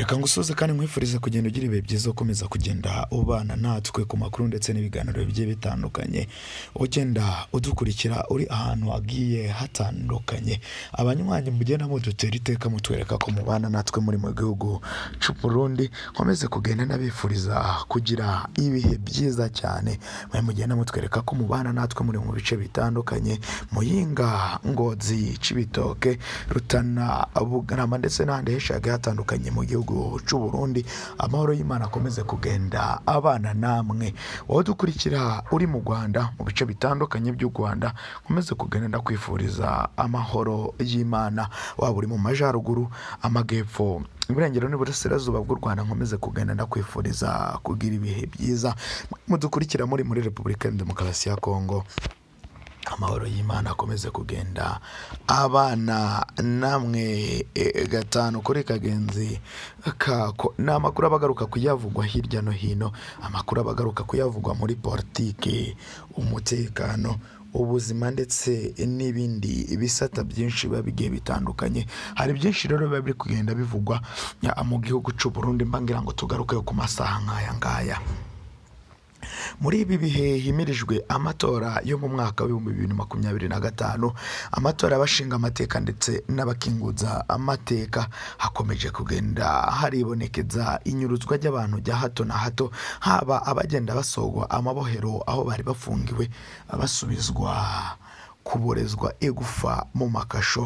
reka ngusoze kandi mwifurize kugenda ugira ibihe byiza ukomeza kugenda ubana natwe ku makuru ndetse n'ibiganiro bigiye bitandukanye ugenda udukurikira uri ahantu hagiye hatandukanye abanywanyi mugenda mudutera iteka mutwereka ko mubana natwe muri mu gihugu cy'uburundi nkomeze kugenda nabifuriza kugira ibihe byiza cyane mwe mugenda mutwereka ko mubana natwe muri mu bice bitandukanye muyinga ngozi cibitoke rutana bugarama ndetse n'ahandi henshi hagiye hatandukanye mu gihugu cy'igihugu cy'u Burundi amahoro y'Imana akomeze kugenda abana namwe wowe dukurikira uri mu Rwanda mu bice bitandukanye by'u Rwanda nkomeze kugenda ndakwifuriza amahoro y'Imana waba uri mu majyaruguru amagepfo iburengero n'iburasirazuba bw'u Rwanda nkomeze kugenda ndakwifuriza kugira ibihe byiza mudukurikira muri muri Repubulika ya Demokarasi ya Kongo amahoro y'imana akomeze kugenda abana namwe e, e, gatanu kuri kagenzi kako ni amakuru aba kuyavugwa hirya no hino amakuru aba kuyavugwa muri politiki umutekano ubuzima ndetse n'ibindi bisata byinshi biba bigiye bitandukanye hari byinshi rero biba biri kugenda bivugwa mu gihugu cy'u Burundi mbangirira ngo tugaruke ku masaha nk'aya ngaya muri ibi bihe himirijwe amatora yo mu mwaka w'ibihumbi bibiri na makumyabiri na gatanu amatora y'abashinga amateka ndetse n’abakinguza amateka hakomeje kugenda haribonekeza inyuruzwa ry'abantu rya hato na hato haba abagenda basogwa amabohero aho bari bafungiwe basubizwa kuborezwa igufa mu makasho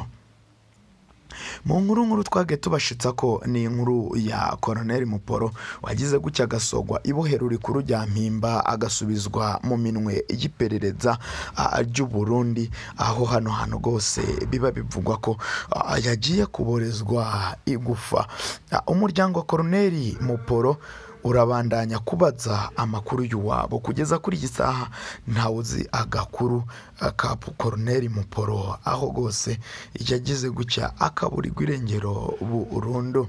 mu nkuru nkuru twage tubashitsa ko ni inkuru ya koroneri muporo wagize gutya agasogwa ibohero rikuru rya mpimba agasubizwa mu minwe y'iperereza ry'u Burundi aho hano hantu rwose biba bivugwa ko yagiye kuborezwa igufa umuryango wa koroneri muporo urabandanya kubaza amakuru y'uwabo kugeza kuri iyi saha ntawe uzi agakuru ka koroneri muporo aho rwose yagize gutya akaburirwa irengero burundu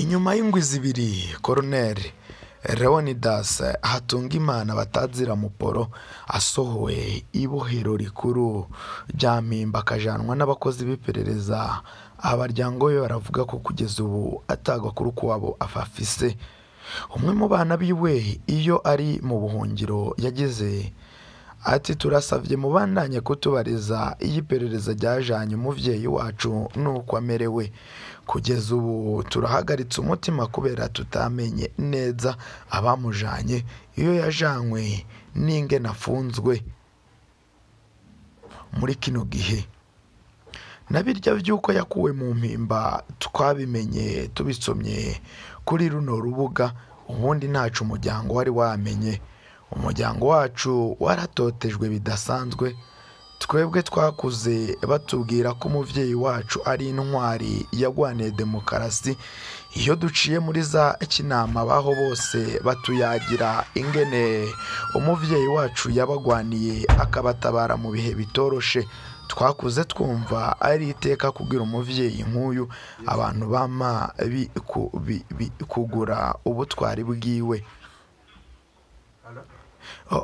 inyuma y'ingwi zibiri koroneri leonidas hatunga imana batazira muporo asohowe ibohero rikuru ryamimba akajanwa n'abakozi b'iperereza abaryango be baravuga ko kugeza ubu atagakuru k'uwabo afafise umwe mu bana biwe iyo ari mu buhungiro yagize ati turasabye mubandanye kutubariza iyo iperereza ryajanye umubyeyi wacu nuko amerewe kugeza ubu turahagaritse umutima kubera tutamenye neza abamujanye iyo yajanywe n'ingene afunzwe muri kino gihe na birya by'uko yakuwe mu mpimba twabimenye tubisomye kuri runo rubuga ubundi ntacu umuryango wari wamenye umuryango wacu waratotejwe bidasanzwe twebwe twakuze batubwira ko umubyeyi wacu ari intwari yarwaniye demokarasi iyo duciye muri za kinama baho bose batuyagira ingene umubyeyi wacu yabagwaniye akabatabara mu bihe bitoroshe twakuze twumva ari iteka kubwira umubyeyi nk'uyu abantu bama kugura ubutwari bwiwe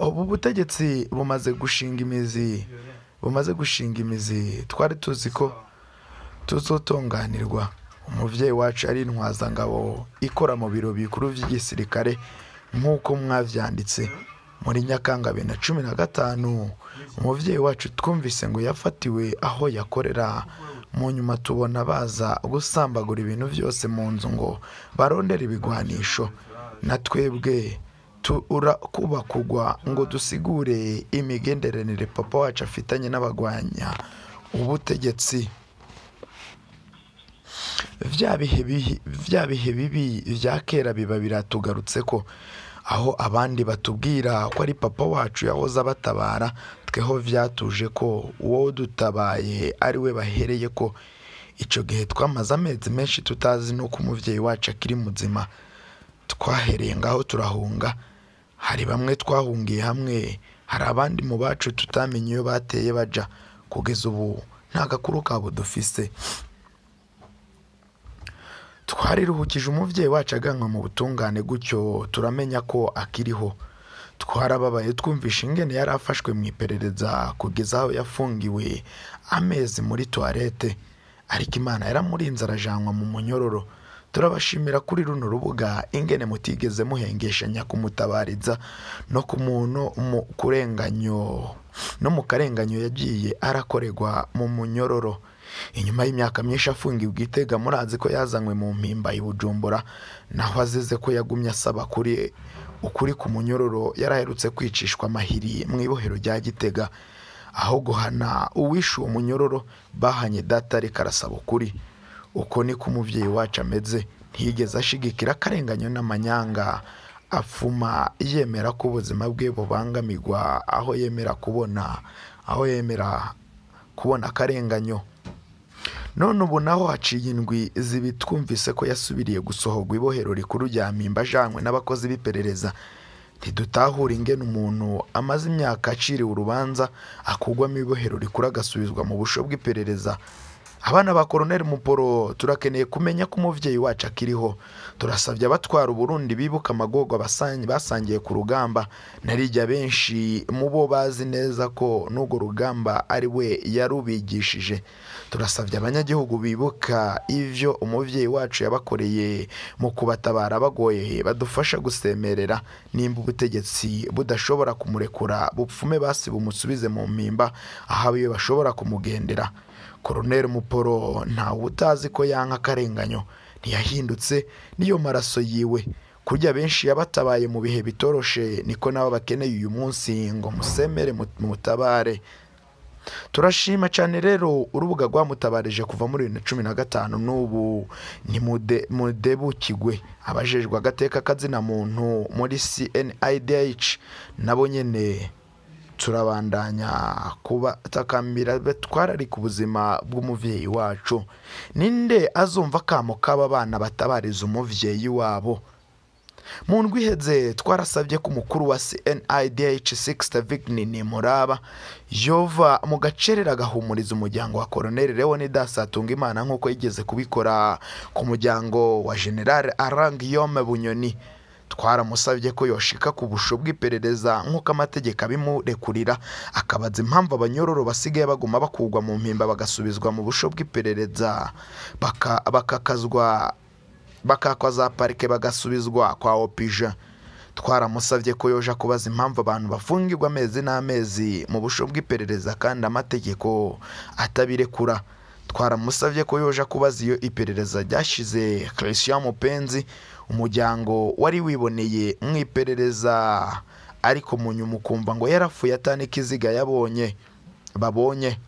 ubu butegetsi bumaze gushinga imizi bumaze gushinga imizi twari tuzi ko tuzotunganirwa umubyeyi wacu ari intwazangabo ikora mu biro bikuru by'igisirikare nk'uko mwabyanditse muri nyakanga bibiri na cumi na gatanu umubyeyi wacu twumvise ngo yafatiwe aho yakorera mu nyuma tubona baza gusambagura ibintu byose mu nzu ngo barondere ibigwanisho na twebwe tubura kubakugwa ngo dusigure imigenderanire papa wacu afitanye n'abagwanya ubutegetsi bya bihe bibi bya kera biba biratugarutse ko aho abandi batubwira ko ari papa wacu yahoze abatabara tweho byatuje ko uwo dutabaye ari we bahereye ko icyo gihe twamaze amezi menshi tutazi n'uko umubyeyi wacu akiri muzima twahereye ngaho turahunga hari bamwe twahungiye hamwe hari abandi mu bacu tutamenye iyo bateye bajya kugeza ubu nta gakuru kabo dufise twariruhukije umubyeyi wacu aganwa mu butungane gutyo turamenya ko akiriho twarababaye twumvishe ingene yari afashwe mu iperereza kugeza aho yafungiwe amezi muri toilette. ariko imana yaramurinze arajanwa mu munyororo turabashimira kuri runo rubuga ingene mutigeze muhengeshanya kumutabariza no ku muntu mu kurenganyo no mu karenganyo yagiye arakoregwa mu munyororo inyuma y'imyaka myinshi afungiwe i gitega murazi ko yazanywe mu mpimba i bujumbura naho azize ko yagumye asaba kuri ukuri ku munyororo yaraherutse kwicishwa amahiri mu ibohero rya gitega aho guhana uwishe uwo munyororo bahanye data ariko arasaba ukuri uko niko umubyeyi wacu ameze ntiyigeze ashigikira akarenganyo n'amanyanga afuma yemera ko ubuzima bwe bubangamirwa aho yemera kubona aho yemera kubona akarenganyo none ubu naho haciye indwi zibi ko yasubiriye gusohorwa ibohero rikuru rya mpimba ajanywe n'abakozi b'iperereza ntidutahura ingena umuntu amaze imyaka aciriwe urubanza akugwamo ibohero rikuru agasubizwa mu busho bw'iperereza abana ba koroneri muporo turakeneye kumenya ko umubyeyi wacu akiriho turasabye abatwara uburundi bibuka amagorwa basangiye ku rugamba narijya benshi mu bo bazi neza ko n’ubwo rugamba ari we yarubigishije turasabye abanyagihugu bibuka ibyo umubyeyi wacu yabakoreye mu kubatabara bagoye badufasha gusemerera nimba ubutegetsi budashobora kumurekura bupfume basi bumusubize mu mpimba aho abiyo bashobora kumugendera koroneri muporo ntawe utazi ko yanka akarenganyo ntiyahindutse niyo maraso yiwe kurya benshi yabatabaye mu bihe bitoroshe niko nabo bakeneye uyu munsi ngo musemere mutabare turashima cyane rero urubuga rwamutabarije kuva muri bibiri na cumi na gatanu n'ubu ni mudebukigwe abajejwe agateka kazina muntu muri cnidh nabo nyine turabandanya kuba takambira batwararika ubuzima bw'umubyeyi wacu ninde azumva akamo k'aba bana batabariza umubyeyi wabo mu ndwiheze twarasabye ko umukuru wa CNIDH6 sixta ni muraba yova mu gacerera agahumuriza umuryango wa koroneri leoni dasatunga imana nk'uko yigeze kubikora ku muryango wa generale arang yome bunyoni twaramusabye ko yoshika ku busho bw'iperereza nk'uko amategeko abimurekurira akabaza impamvu abanyororo basigaye baguma bakugwa mu mpimba bagasubizwa mu busho bw'iperereza bakakazwa bakakwa za parike bagasubizwa kwa opija twaramusabye ko yoja kubaza impamvu abantu bafungirwa amezi n'amezi mu busho bw'iperereza kandi amategeko atabirekura twaramusabye ko yoje kubaza iyo iperereza ryashize christian mupenzi umuryango wari wiboneye mu iperereza ariko munyuma ukumva ngo yarapfuye ikiziga yabonye babonye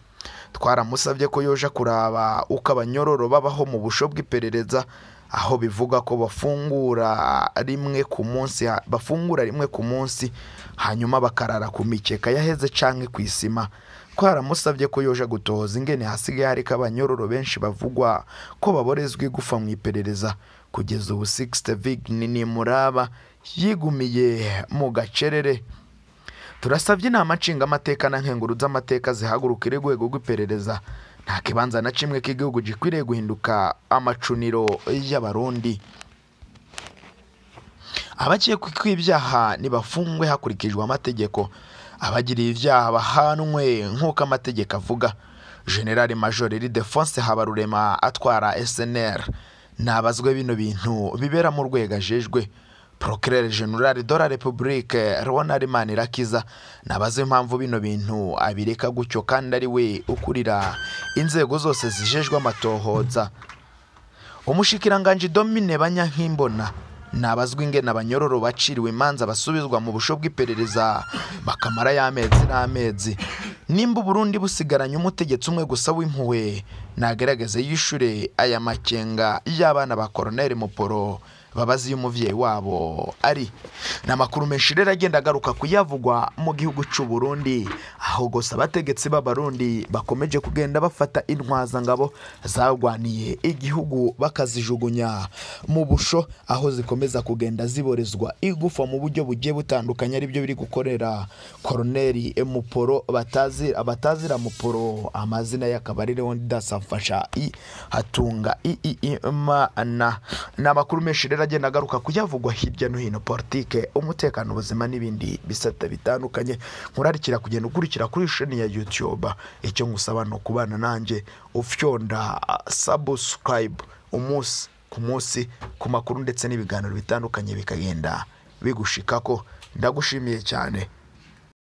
twaramusabye ko yoje kuraba uko abanyororo babaho mu busho bw'iperereza aho bivuga ko bafungura rimwe ku munsi bafungura rimwe ku munsi hanyuma bakarara ku mikeka yaheze cyangwa ku isima twaramusabye ko yoje gutoza ingene hasigaye hari abanyororo benshi bavugwa ko baborezwa gufa mu iperereza kugeza ubu sixite vigini ni muraba yigumiye mu gacerere turasabye inama nshingamateka na nkenguru z'amateka zihagurukire urwego rw'iperereza nta kibanza na kimwe k'igihugu gikwiriye guhinduka amacuniro y'abarundi abakekwa kw'ibyaha ntibafungwe hakurikijwe amategeko abagiriye ibyaha bahanwe nk'uko amategeko avuga generale major Defonse habarurema atwara snr nabazwe bino bintu bibera mu rwego ajejwe procureur general de la republique ronald manirakiza nabaze impamvu bino bintu abireka gutyo kandi ari we ukurira inzego zose zijejwe amatohoza Umushikiranganji domine banyankimbona nabazwa ingena abanyororo baciriwe imanza basubizwa mu busho bw'iperereza bakamara y'amezi n'amezi nimba uburundi busigaranye umutegetsi umwe gusa w'impuhwe nagaragaze yishure aya makenga y'abana ba koroneri muporo babazi iyo umubyeyi wabo ari ni amakuru menshi rero agenda agaruka kuyavugwa mu gihugu cy'u Burundi aho gusa abategetsi b'abarundi bakomeje kugenda bafata intwazangabo zarwaniye igihugu bakazijugunya mu busho aho zikomeza kugenda ziborezwa igufa mu buryo bugiye butandukanye aribyo biri gukorera koroneri muporo batazi abatazira muporo amazina y'akaba ari leonidas afasha i hatunga i i imana ni amakuru menshi rero rero agenda agaruka kuyavugwa hirya no hino politike umutekano ubuzima n'ibindi bisata bitandukanye nkurarikira kugenda ukurikira kuri sheni ya yutube icyo ngusaba ni ukubana nanjye ufyonda sabusikarayibu umunsi ku munsi ku makuru ndetse n'ibiganiro bitandukanye bikagenda bigushika ko ndagushimiye cyane